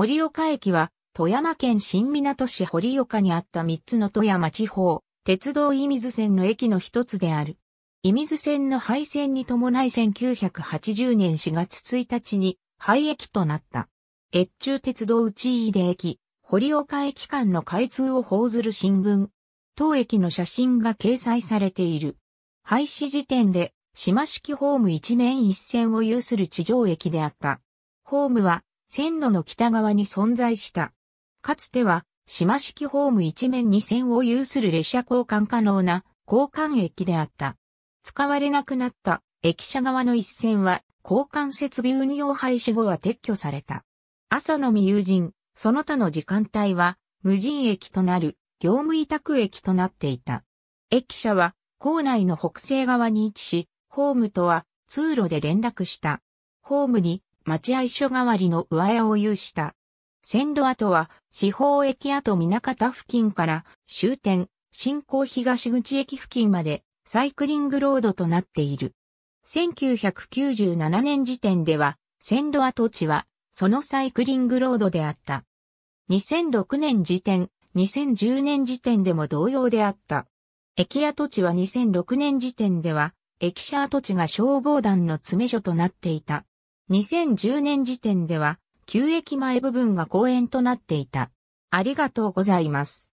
堀岡駅は、富山県新港市堀岡にあった3つの富山地方、鉄道伊水線の駅の一つである。伊水線の廃線に伴い1980年4月1日に廃駅となった。越中鉄道内井出駅、堀岡駅間の開通を報ずる新聞。当駅の写真が掲載されている。廃止時点で、島式ホーム一面一線を有する地上駅であった。ホームは線路の北側に存在した。かつては、島式ホーム一面に線を有する列車交換可能な交換駅であった。使われなくなった駅舎側の一線は交換設備運用廃止後は撤去された。朝の未友人、その他の時間帯は無人駅となる業務委託駅となっていた。駅舎は校内の北西側に位置し、ホームとは通路で連絡した。ホームに待合所代わりの上屋を有した。線路跡は、四方駅跡港方付近から終点、新港東口駅付近までサイクリングロードとなっている。1997年時点では、線路跡地は、そのサイクリングロードであった。2006年時点、2010年時点でも同様であった。駅跡地は2006年時点では、駅舎跡地が消防団の詰め所となっていた。2010年時点では、旧駅前部分が公園となっていた。ありがとうございます。